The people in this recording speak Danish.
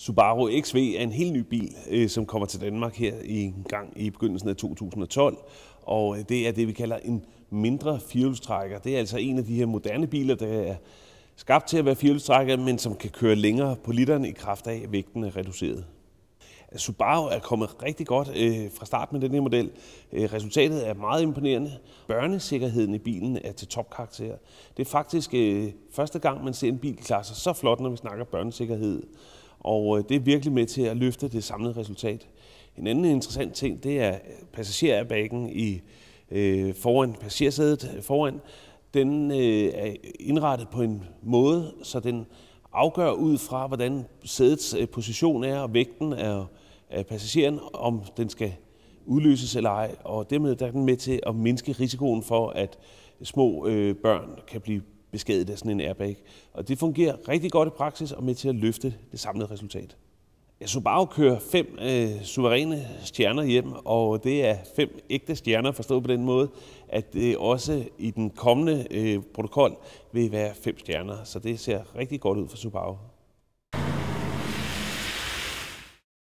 Subaru XV er en helt ny bil, øh, som kommer til Danmark her i gang i begyndelsen af 2012. Og øh, det er det, vi kalder en mindre firehjulstrækker. Det er altså en af de her moderne biler, der er skabt til at være firehjulstrækker, men som kan køre længere på literen i kraft af, at vægten er reduceret. Subaru er kommet rigtig godt øh, fra start med den her model. resultatet er meget imponerende. Børnesikkerheden i bilen er til topkarakter. Det er faktisk første gang, man ser en bil klare sig så flot, når vi snakker børnesikkerhed. Og øh, det er virkelig med til at løfte det samlede resultat. En anden interessant ting, det er øh, passagererbagen i øh, foran passagersædet øh, foran. Den øh, er indrettet på en måde, så den afgør ud fra, hvordan sædets position er og vægten af, af passageren, om den skal udløses eller ej. Og dermed der er den med til at mindske risikoen for, at små øh, børn kan blive beskadiget af sådan en airbag. Og det fungerer rigtig godt i praksis og med til at løfte det samlede resultat. Subaru kører fem øh, suveræne stjerner hjem, og det er fem ægte stjerner, forstået på den måde, at det også i den kommende øh, protokol vil være fem stjerner. Så det ser rigtig godt ud for Subaru.